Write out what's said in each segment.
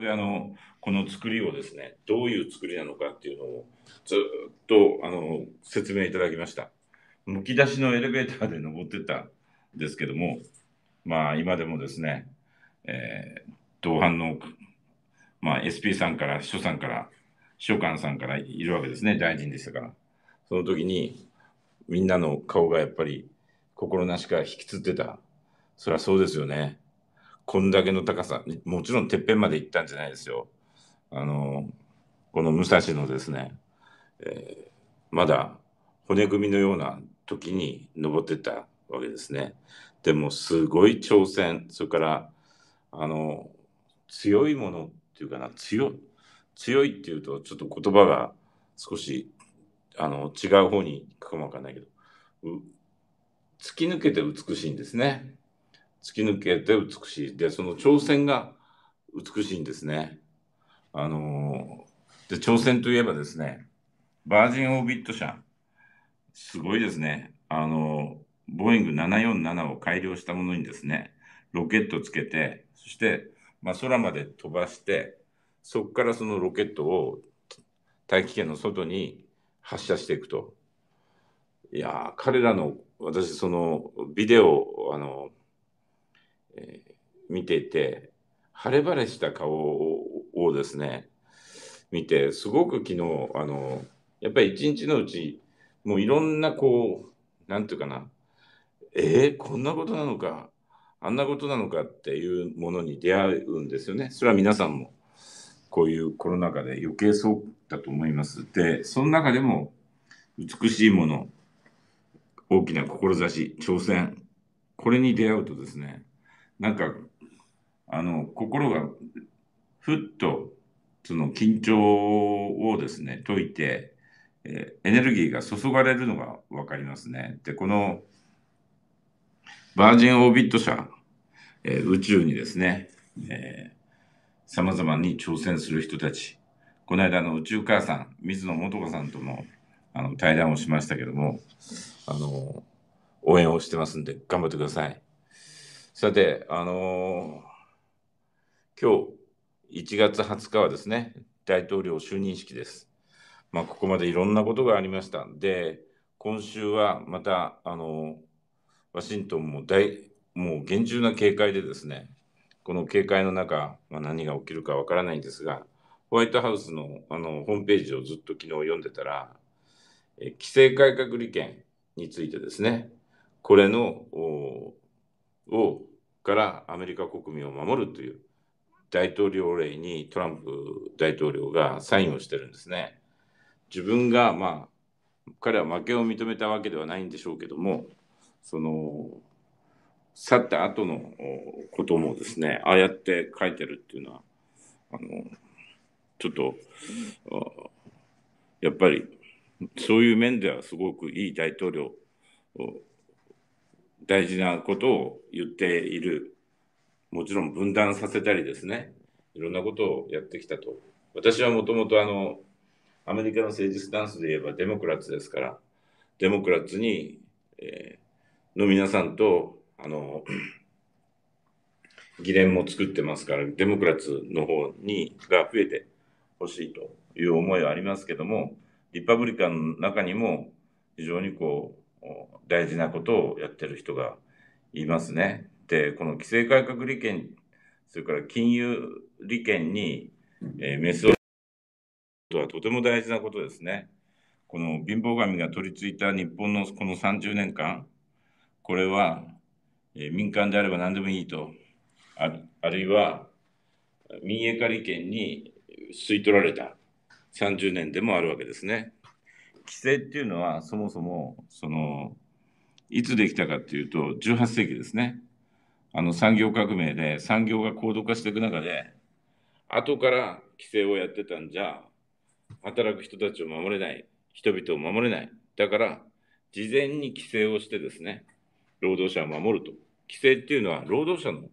これあの、この作りをですね、どういう作りなのかっていうのをずっとあの説明いただきました。むき出しのエレベーターで登ってったんですけども、まあ今でもですね、えー、同伴の、まあ、SP さんから秘書さんから秘書官さんからいるわけですね大臣でしたからその時にみんなの顔がやっぱり心なしか引きつってたそりゃそうですよねこんだけの高さ、もちろんてっぺんまで行ったんじゃないですよ。あの、この武蔵のですね、えー、まだ骨組みのような時に登ってったわけですね。でもすごい挑戦、それから、あの、強いものっていうかな、強強いっていうとちょっと言葉が少しあの違う方に行くかもわかんないけど突き抜けて美しいんですね突き抜けて美しい。で、その挑戦が美しいんですね。あのー、で、挑戦といえばですね、バージンオービット社、すごいですね。あのー、ボーイング747を改良したものにですね、ロケットつけて、そして、まあ、空まで飛ばして、そこからそのロケットを大気圏の外に発射していくと。いや彼らの、私、その、ビデオ、あの、えー、見ていて、晴れ晴れした顔をですね、見て、すごく昨日、あの、やっぱり一日のうち、もういろんなこう、なんていうかな、えー、こんなことなのか、あんなことなのかっていうものに出会うんですよね。それは皆さんも、こういうコロナ禍で余計そうだと思います。で、その中でも、美しいもの、大きな志、挑戦、これに出会うとですね、なんか、あの、心がふっと、その緊張をですね、解いて、えー、エネルギーが注がれるのが分かりますね。で、このバージンオービット社、えー、宇宙にですね、えー、様々に挑戦する人たち、この間の宇宙母さん、水野素子さんともあの対談をしましたけども、あの、応援をしてますんで頑張ってください。さて、あのー、今日1月20日はですね、大統領就任式です。まあ、ここまでいろんなことがありました。で、今週はまた、あのー、ワシントンも大、もう厳重な警戒でですね、この警戒の中、まあ、何が起きるかわからないんですが、ホワイトハウスのあのホームページをずっと昨日読んでたら、え規制改革利権についてですね、これのをからアメリカ国民を守るという大統領令にトランプ大統領がサインをしてるんですね。自分がまあ彼は負けを認めたわけではないんでしょうけどもその去った後のこともですねああやって書いてるっていうのはあのちょっとやっぱりそういう面ではすごくいい大統領大事なことを言っている。もちろん分断させたりですね、いろんなことをやってきたと。私はもともとあの、アメリカの政治スタンスで言えばデモクラッツですから、デモクラッツに、えー、の皆さんと、あの、議連も作ってますから、デモクラッツの方にが増えてほしいという思いはありますけども、リパブリカンの中にも非常にこう、大事なことをやってる人がいますね。で、この規制改革利権、それから金融利権に、えー、メスをとはとても大事なことですね。この貧乏神が取り付いた日本のこの30年間、これは、えー、民間であれば何でもいいと、ああるいは民営化利権に吸い取られた30年でもあるわけですね。規制っていうのはそもそもそのいつできたかっていうと18世紀ですねあの産業革命で産業が高度化していく中で後から規制をやってたんじゃ働く人たちを守れない人々を守れないだから事前に規制をしてですね労働者を守ると規制っていうのは労働者の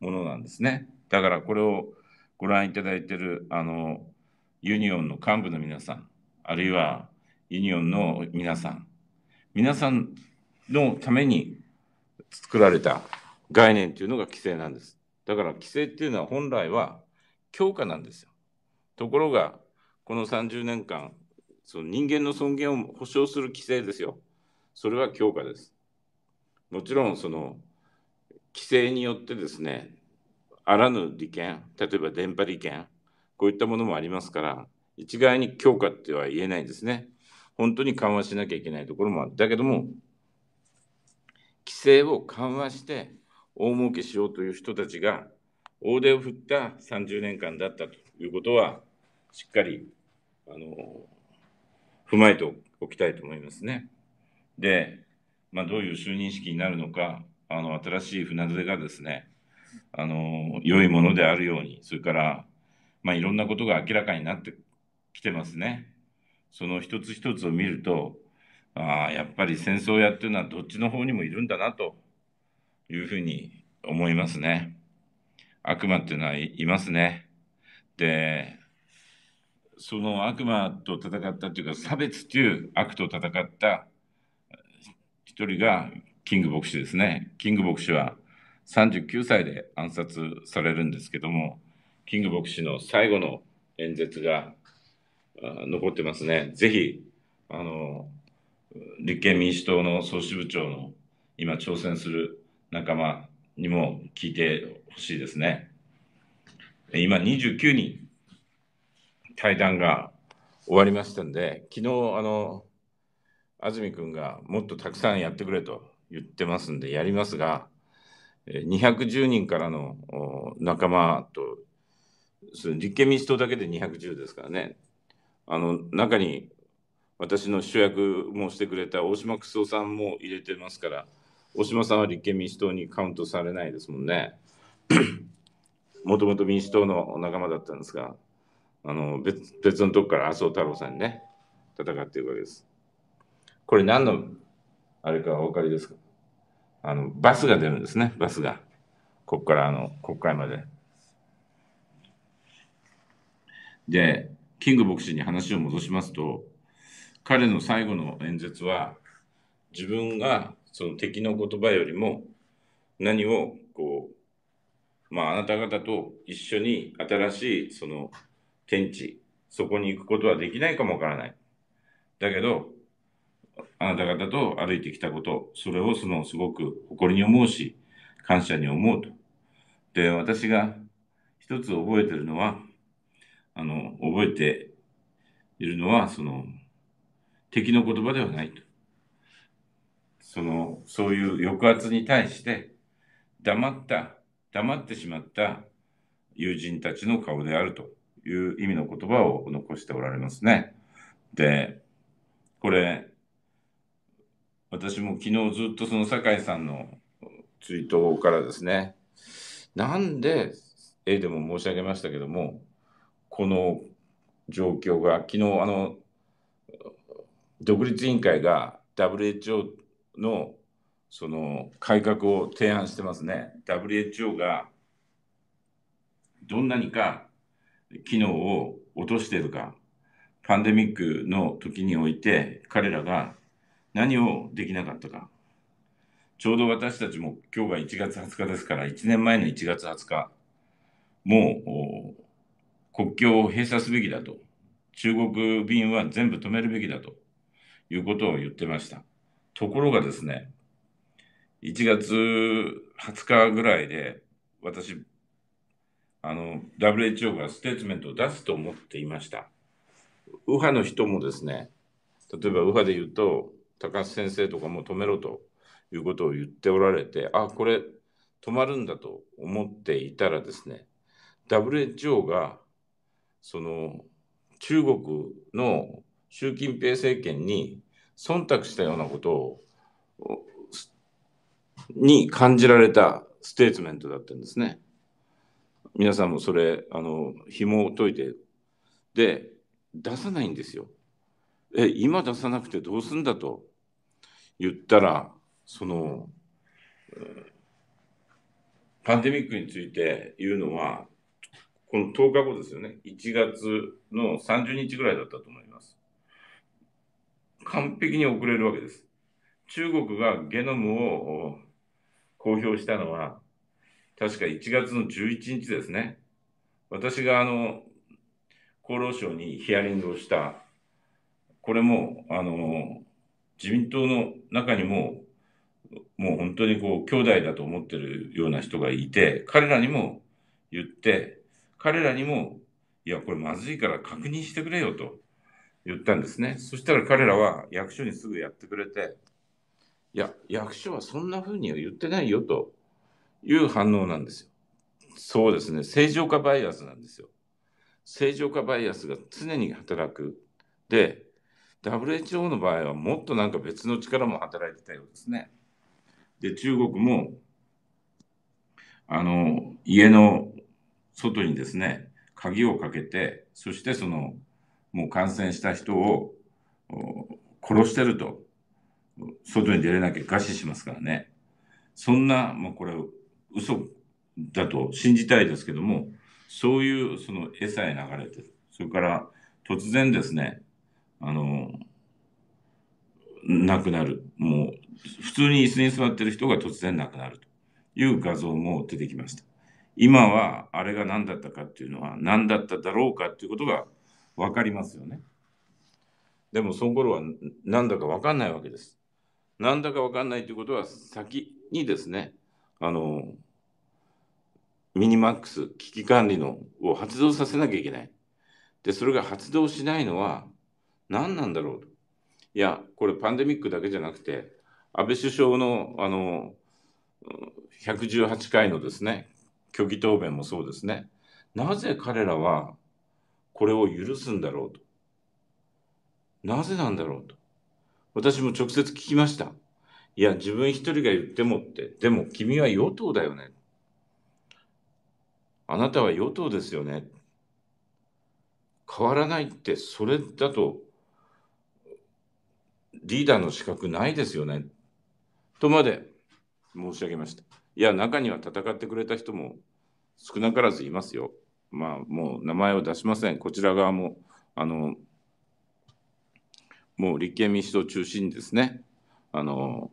ものなんですねだからこれをご覧いただいているあのユニオンの幹部の皆さんあるいはユニオンの皆さん、皆さんのために作られた概念というのが規制なんです。だから規制っていうのは本来は強化なんですよ。ところが、この30年間、その人間の尊厳を保障する規制ですよ。それは強化です。もちろん、その規制によってですね、あらぬ利権、例えば電波利権、こういったものもありますから、一概に強化っては言えないんですね。本当に緩和しなきゃいけないところもある。だけども、規制を緩和して大儲けしようという人たちが大手を振った30年間だったということは、しっかりあの踏まえておきたいと思いますね。で、まあ、どういう就任式になるのか、あの新しい船出がですね、あの良いものであるように、それから、まあ、いろんなことが明らかになってきてますね。その一つ一つを見ると、ああ、やっぱり戦争やってるのはどっちの方にもいるんだなというふうに思いますね。悪魔っていうのはいますね。で、その悪魔と戦ったというか、差別という悪と戦った一人がキング牧師ですね。キング牧師は39歳で暗殺されるんですけども、キング牧師の最後の演説が残ってますね。ぜひ、あの、立憲民主党の総支部長の今挑戦する仲間にも聞いてほしいですね。今29人対談が終わりましたんで、昨日あの安住君がもっとたくさんやってくれと言ってますんでやりますが、210人からの仲間と、立憲民主党だけで210ですからね、あの中に私の主役もしてくれた大島九夫さんも入れてますから大島さんは立憲民主党にカウントされないですもんね。もともと民主党の仲間だったんですがあの別別のとこから麻生太郎さんにね戦っているわけです。これ何のあれかお分かりですかあのバスが出るんですねバスがここからあの国会まで。でキング牧師に話を戻しますと、彼の最後の演説は、自分がその敵の言葉よりも何をこう、まあ、あなた方と一緒に新しいその天地、そこに行くことはできないかもわからない。だけど、あなた方と歩いてきたこと、それをそのすごく誇りに思うし、感謝に思うと。で、私が一つ覚えてるのは、あの、覚えているのは、その、敵の言葉ではないと。その、そういう抑圧に対して、黙った、黙ってしまった友人たちの顔であるという意味の言葉を残しておられますね。で、これ、私も昨日ずっとその酒井さんの追悼からですね、なんで、えでも申し上げましたけども、この状況が昨日あの独立委員会が WHO のその改革を提案してますね。WHO がどんなにか機能を落としているか、パンデミックの時において彼らが何をできなかったか。ちょうど私たちも今日が1月20日ですから、1年前の1月20日、もう国境を閉鎖すべきだと、中国便は全部止めるべきだということを言ってました。ところがですね、1月20日ぐらいで、私、あの、WHO がステートメントを出すと思っていました。右派の人もですね、例えば右派で言うと、高須先生とかも止めろということを言っておられて、あ、これ止まるんだと思っていたらですね、WHO がその中国の習近平政権に忖度したようなことをに感じられたステーツメントだったんですね。皆さんもそれあの紐を解いてで出さないんですよ。え今出さなくてどうすんだと言ったらそのパンデミックについて言うのはこの10日後ですよね。1月の30日ぐらいだったと思います。完璧に遅れるわけです。中国がゲノムを公表したのは、確か1月の11日ですね。私があの、厚労省にヒアリングをした、これも、あの、自民党の中にも、もう本当にこう、兄弟だと思ってるような人がいて、彼らにも言って、彼らにも、いや、これまずいから確認してくれよと言ったんですね。そしたら彼らは役所にすぐやってくれて、いや、役所はそんなふうには言ってないよという反応なんですよ。そうですね、正常化バイアスなんですよ。正常化バイアスが常に働く。で、WHO の場合はもっとなんか別の力も働いてたようですね。で、中国も、あの、家の外にですね、鍵をかけて、そしてその、もう感染した人を殺してると、外に出れなきゃ餓死しますからね。そんな、もうこれ、嘘だと信じたいですけども、そういうその餌へ流れてる。それから突然ですね、あの、亡くなる。もう、普通に椅子に座ってる人が突然亡くなるという画像も出てきました。今はあれが何だったかっていうのは何だっただろうかっていうことが分かりますよね。でもその頃は何だか分かんないわけです。何だか分かんないということは先にですね、あの、ミニマックス危機管理のを発動させなきゃいけない。で、それが発動しないのは何なんだろうと。いや、これパンデミックだけじゃなくて、安倍首相のあの118回のですね、虚偽答弁もそうですね。なぜ彼らはこれを許すんだろうと。なぜなんだろうと。私も直接聞きました。いや、自分一人が言ってもって、でも君は与党だよね。あなたは与党ですよね。変わらないって、それだとリーダーの資格ないですよね。とまで申し上げました。いや、中には戦ってくれた人も少なからずいますよ。まあ、もう名前を出しません。こちら側も、あの、もう立憲民主党中心にですね、あの、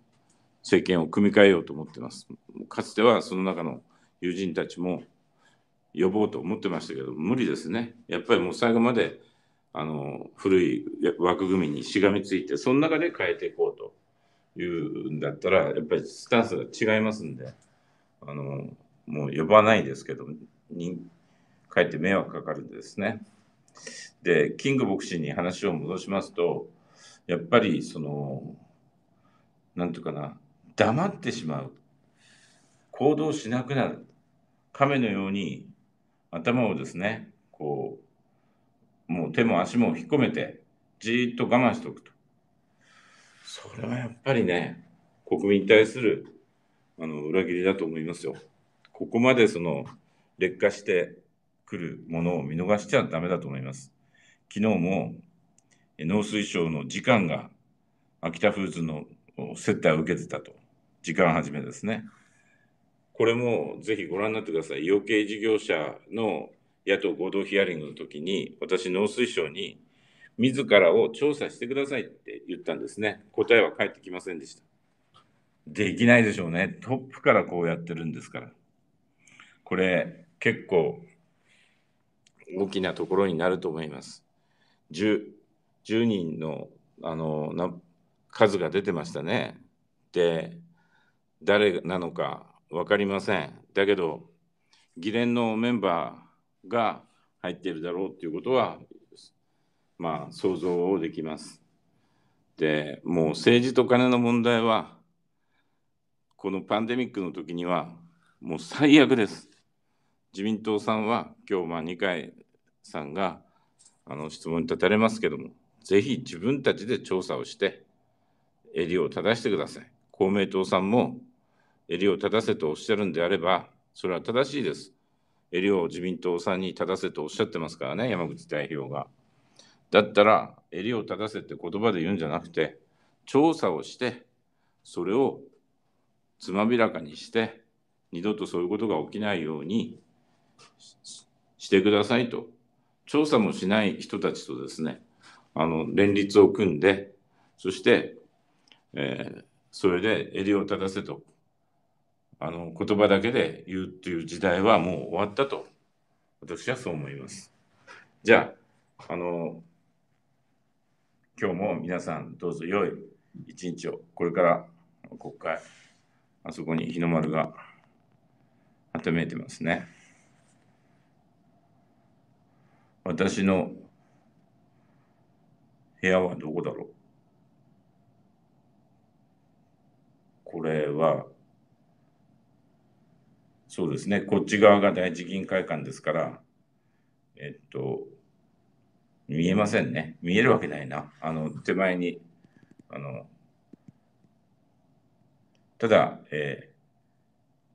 政権を組み替えようと思ってます。かつてはその中の友人たちも呼ぼうと思ってましたけど、無理ですね。やっぱりもう最後まで、あの、古い枠組みにしがみついて、その中で変えていこうというんだったら、やっぱりスタンスが違いますんで。あの、もう呼ばないですけど、にかえって迷惑かかるんですね。で、キング牧師に話を戻しますと、やっぱりその、なんていうかな、黙ってしまう。行動しなくなる。亀のように頭をですね、こう、もう手も足も引っ込めて、じーっと我慢しておくと。それはやっぱりね、国民に対するあの裏切りだと思いますよ。ここまでその劣化してくるものを見逃しちゃダメだと思います。昨日も農水省の次官が秋田フーズの接待を受けてたと。時間はじめですね。これもぜひご覧になってください。養鶏事業者の野党合同ヒアリングの時に、私、農水省に自らを調査してくださいって言ったんですね。答えは返ってきませんでした。できないでしょうね。トップからこうやってるんですから。これ、結構大きなところになると思います。10, 10人のあのな数が出てましたね。で、誰なのか分かりません。だけど、議連のメンバーが入っているだろうということは、まあ、想像できます。で、もう政治とカネの問題は、このパンデミックの時には、もう最悪です。自民党さんは、今日まあ二階さんがあの質問に立たれますけども、ぜひ自分たちで調査をして、襟を正してください。公明党さんも襟を正せとおっしゃるんであれば、それは正しいです。襟を自民党さんに正せとおっしゃってますからね、山口代表が。だったら、襟を正せって言葉で言うんじゃなくて、調査をして、それをつまびらかにして、二度とそういうことが起きないようにしてくださいと、調査もしない人たちとですね、あの、連立を組んで、そして、えー、それで襟を正せと、あの、言葉だけで言うという時代はもう終わったと、私はそう思います。じゃあ、あの、今日も皆さんどうぞ良い一日を、これから国会、あそこに日の丸が当てめいてますね。私の部屋はどこだろうこれは、そうですね、こっち側が第一議員会館ですから、えっと、見えませんね。見えるわけないな。あの、手前に、あの、ただ、え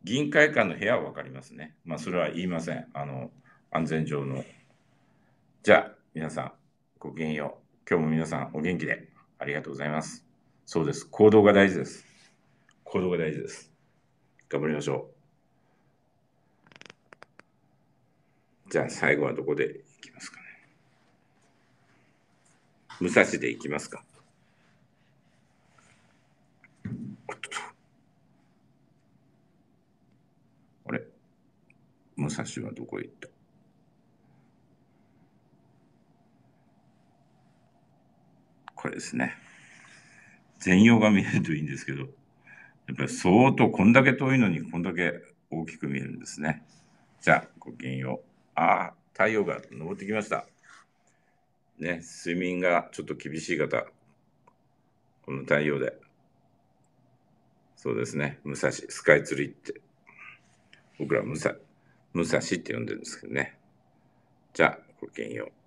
ー、議員会館の部屋は分かりますね。まあ、それは言いません。あの、安全上の。じゃあ、皆さん、ごきげんよう。今日も皆さん、お元気で。ありがとうございます。そうです。行動が大事です。行動が大事です。頑張りましょう。じゃあ、最後はどこで行きますかね。武蔵でいきますか。武蔵はどこへ行ったこれですね。全容が見えるといいんですけど、やっぱり相当こんだけ遠いのにこんだけ大きく見えるんですね。じゃあ、ごきげんよう。ああ、太陽が昇ってきました。ね、睡眠がちょっと厳しい方、この太陽で。そうですね、武蔵、スカイツリーって。僕ら武蔵。武蔵って呼んでるんですけどね。じゃあ、ごきげんよう。